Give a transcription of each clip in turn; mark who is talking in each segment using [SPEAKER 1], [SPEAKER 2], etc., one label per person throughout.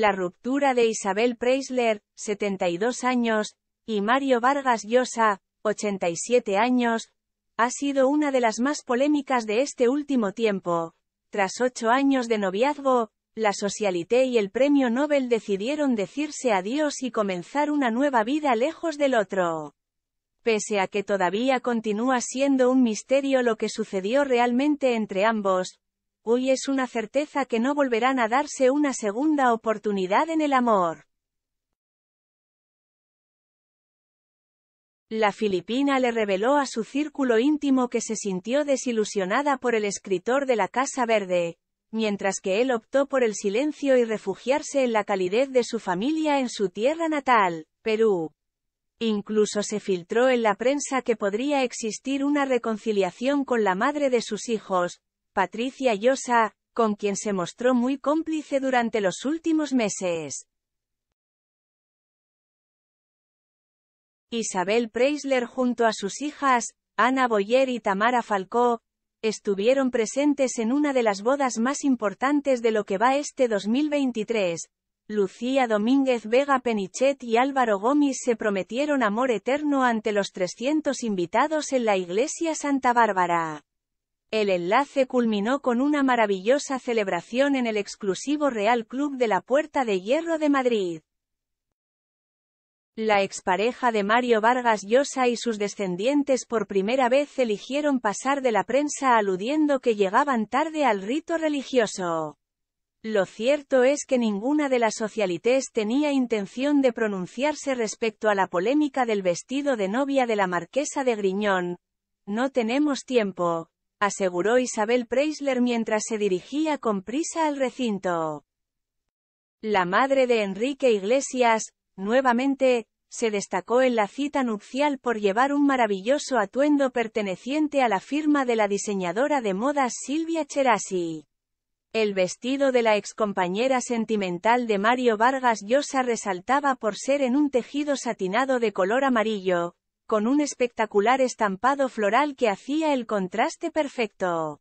[SPEAKER 1] La ruptura de Isabel Preisler, 72 años, y Mario Vargas Llosa, 87 años, ha sido una de las más polémicas de este último tiempo. Tras ocho años de noviazgo, la Socialité y el Premio Nobel decidieron decirse adiós y comenzar una nueva vida lejos del otro. Pese a que todavía continúa siendo un misterio lo que sucedió realmente entre ambos, Hoy es una certeza que no volverán a darse una segunda oportunidad en el amor. La filipina le reveló a su círculo íntimo que se sintió desilusionada por el escritor de la Casa Verde, mientras que él optó por el silencio y refugiarse en la calidez de su familia en su tierra natal, Perú. Incluso se filtró en la prensa que podría existir una reconciliación con la madre de sus hijos, Patricia Llosa, con quien se mostró muy cómplice durante los últimos meses. Isabel Preisler junto a sus hijas, Ana Boyer y Tamara Falcó, estuvieron presentes en una de las bodas más importantes de lo que va este 2023. Lucía Domínguez Vega Penichet y Álvaro Gómez se prometieron amor eterno ante los 300 invitados en la iglesia Santa Bárbara. El enlace culminó con una maravillosa celebración en el exclusivo Real Club de la Puerta de Hierro de Madrid. La expareja de Mario Vargas Llosa y sus descendientes por primera vez eligieron pasar de la prensa aludiendo que llegaban tarde al rito religioso. Lo cierto es que ninguna de las socialites tenía intención de pronunciarse respecto a la polémica del vestido de novia de la marquesa de Griñón. No tenemos tiempo, aseguró Isabel Preisler mientras se dirigía con prisa al recinto. La madre de Enrique Iglesias, nuevamente, se destacó en la cita nupcial por llevar un maravilloso atuendo perteneciente a la firma de la diseñadora de modas Silvia Cherasi. El vestido de la excompañera sentimental de Mario Vargas Llosa resaltaba por ser en un tejido satinado de color amarillo, con un espectacular estampado floral que hacía el contraste perfecto.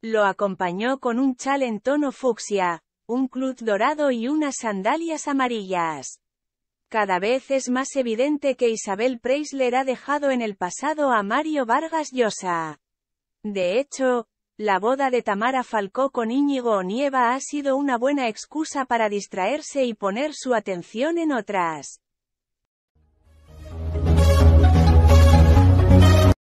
[SPEAKER 1] Lo acompañó con un chal en tono fucsia, un club dorado y unas sandalias amarillas. Cada vez es más evidente que Isabel Preisler ha dejado en el pasado a Mario Vargas Llosa. De hecho, la boda de Tamara Falcó con Íñigo Nieva ha sido una buena excusa para distraerse y poner su atención en otras.